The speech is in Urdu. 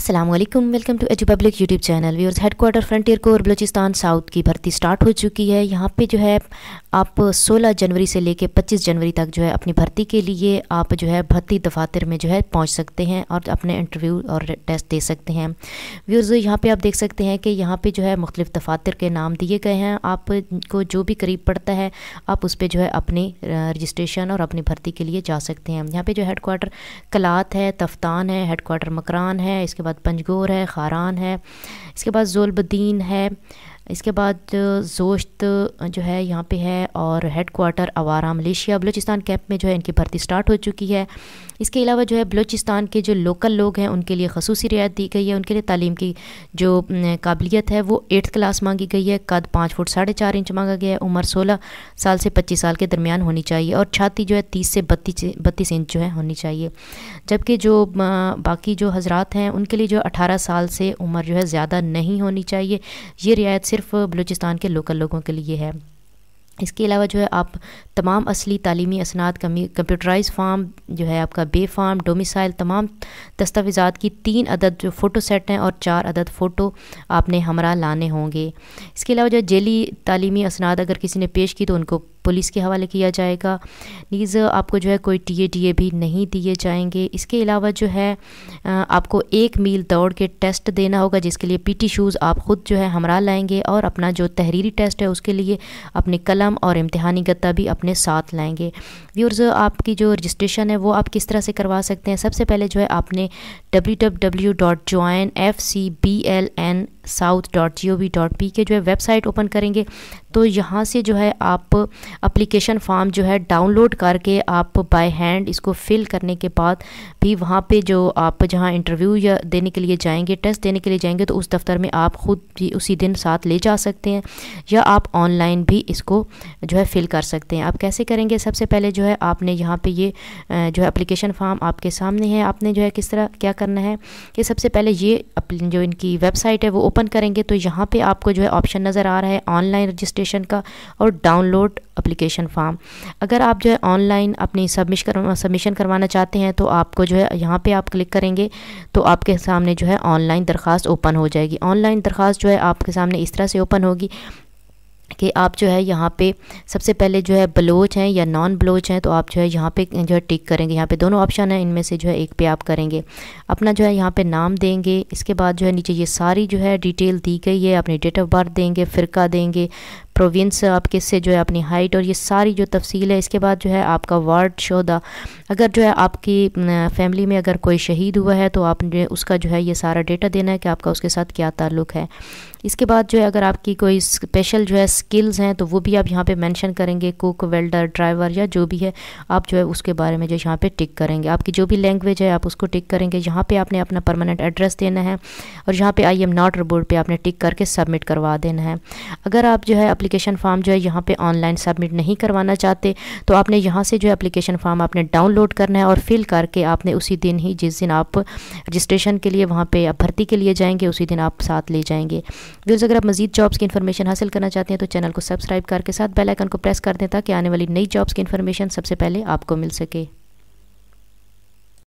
السلام علیکم welcome to Edu public YouTube channel viewers head quarter Frontier کو بلوچستان ساؤتھ کی بھرتی سٹارٹ ہو چکی ہے یہاں پہ جو ہے آپ سولہ جنوری سے لے کے پچیس جنوری تک جو ہے اپنی بھرتی کے لیے آپ جو ہے بھرتی دفاتر میں جو ہے پہنچ سکتے ہیں اور اپنے انٹرویو اور ٹیسٹ دے سکتے ہیں ویورز یہاں پہ آپ دیکھ سکتے ہیں کہ یہاں پہ جو ہے مختلف دفاتر کے نام دیے گئے ہیں آپ کو جو بھی قریب پڑتا ہے آپ اس پہ جو ہے اپنی رجسٹریشن اور اپنی بھرتی کے لیے جا سکتے ہیں یہاں پہ جو ہیڈ کوارٹر کلات ہے تفتان ہے ہیڈ کوارٹر مکران ہے اس کے بعد بعد پنجگور ہے خاران ہے اس کے بعد زولبدین الدین ہے اس کے بعد زوشت جو ہے یہاں پہ ہے اور ہیڈ کوارٹر آوارہ ملیشیا بلوچستان کیمپ میں جو ہے ان کی بھرتی سٹارٹ ہو چکی ہے اس کے علاوہ جو ہے بلوچستان کے جو لوکل لوگ ہیں ان کے لیے خصوصی رعایت دی گئی ہے ان کے لیے تعلیم کی جو قابلیت ہے وہ ایٹھ کلاس مانگی گئی ہے قد پانچ فٹ ساڑھے چار انچ مانگا گیا ہے عمر سولہ سال سے پچیس سال کے درمیان ہونی چاہیے اور چھاتی جو ہے تیس سے بتیس بتیس انچ جو ہے ہونی چاہیے جبکہ جو باقی جو حضرات ہیں ان کے لیے جو اٹھارہ سال سے عمر جو ہے زیادہ نہیں ہونی چاہیے یہ رعایت صرف صرف بلوچستان کے لوکل لوگوں کے لیے ہے اس کے علاوہ جو ہے آپ تمام اصلی تعلیمی اسناد کمپیوٹرائز فارم جو ہے آپ کا بے فارم ڈومیسائل تمام دستاویزات کی تین عدد جو فوٹو سیٹ ہیں اور چار عدد فوٹو آپ نے ہمراہ لانے ہوں گے اس کے علاوہ جو ہے جیلی تعلیمی اسناد اگر کسی نے پیش کی تو ان کو پولیس کے حوالے کیا جائے گا نیز آپ کو جو ہے کوئی ٹی اے ڈی اے بھی نہیں دیے جائیں گے اس کے علاوہ جو ہے آپ کو ایک میل دوڑ کے ٹیسٹ دینا ہوگا جس کے لیے پی ٹی شوز آپ خود جو ہے ہمراہ لائیں گے اور اپنا جو تحریری ٹیسٹ ہے اس کے لیے اپنے قلم اور امتحانی گتہ بھی اپنے ساتھ لائیں گے ویورز آپ کی جو رجسٹریشن ہے وہ آپ کس طرح سے کروا سکتے ہیں سب سے پہلے جو ہے آپ نے W W dot join F C B L N south dot G O V dot P K جو ہے ویب سائٹ اوپن کریں گے تو یہاں سے جو ہے آپ اپلیکیشن فارم جو ہے ڈاؤن لوڈ کر کے آپ بائی ہینڈ اس کو فل کرنے کے بعد بھی وہاں پہ جو آپ جہاں انٹرویو یا دینے کے لیے جائیں گے ٹیسٹ دینے کے لیے جائیں گے تو اس دفتر میں آپ خود بھی اسی دن ساتھ لے جا سکتے ہیں یا آپ آن لائن بھی اس کو جو ہے فل کر سکتے ہیں آپ کیسے کریں گے سب سے پہلے جو ہے آپ نے یہاں پہ یہ جو ہے اپلیکیشن فارم آپ کے سامنے ہے آپ نے جو ہے کس طرح کیا کرنا ہے کہ سب سے پہلے یہ جو ان کی ویب سائٹ ہے وہ اوپن کریں گے تو یہاں پہ آپ کو جو ہے آپشن نظر آ رہا ہے آن لائن رجسٹریشن کا اور ڈاؤن لوڈ اپلیکیشن فارم اگر آپ جو ہے آن لائن اپنی سبمیشن کروانا چاہتے ہیں تو آپ کو جو ہے یہاں پہ آپ کلک کریں گے تو آپ کے سامنے جو ہے آن لائن درخواست اوپن ہو جائے گی آن لائن درخواست جو ہے آپ کے سامنے اس طرح سے اوپن ہوگی کہ آپ جو ہے یہاں پہ سب سے پہلے جو ہے بلوچ ہیں یا نان بلوچ ہیں تو آپ جو ہے یہاں پہ جو ہے ٹک کریں گے یہاں پہ دونوں آپشن ہیں ان میں سے جو ہے ایک پہ آپ کریں گے اپنا جو ہے یہاں پہ نام دیں گے اس کے بعد جو ہے نیچے یہ ساری جو ہے ڈیٹیل دی گئی ہے اپنی ڈیٹ آف برتھ دیں گے فرقہ دیں گے پروونس آپ کس سے جو ہے اپنی ہائٹ اور یہ ساری جو تفصیل ہے اس کے بعد جو ہے آپ کا وارڈ شودہ اگر جو ہے آپ کی فیملی میں اگر کوئی شہید ہوا ہے تو آپ نے اس کا جو ہے یہ سارا ڈیٹا دینا ہے کہ آپ کا اس کے ساتھ کیا تعلق ہے اس کے بعد جو ہے اگر آپ کی کوئی اسپیشل جو ہے سکلز ہیں تو وہ بھی آپ یہاں پہ مینشن کریں گے کوک ویلڈر ڈرائیور یا جو بھی ہے آپ جو ہے اس کے بارے میں جو یہاں پہ ٹک کریں گے آپ کی جو بھی لینگویج ہے آپ اس کو ٹک کریں گے یہاں پہ آپ نے اپنا پرماننٹ ایڈریس دینا ہے اور یہاں پہ آئی ایم ناٹ ربورٹ پہ آپ نے ٹک کر کے سبمٹ کروا دینا ہے اگر آپ جو ہے اپلیکیشن فارم جو ہے یہاں پہ آن لائن سبمٹ نہیں کروانا چاہتے تو آپ نے یہاں سے جو ہے اپلیکیشن فارم آپ نے ڈاؤن لوڈ کرنا ہے اور فل کر کے آپ نے اسی دن ہی جس دن آپ رجسٹریشن کے لیے وہاں پہ بھرتی کے لیے جائیں گے اسی دن آپ ساتھ لے جائیں گے ویوز اگر آپ مزید جابس کی انفارمیشن حاصل کرنا چاہتے ہیں تو چینل کو سبسکرائب کر کے ساتھ بیل آئکن کو پریس کر دیں تاکہ آنے والی نئی جابس کی انفارمیشن سب سے پہلے آپ کو مل سکے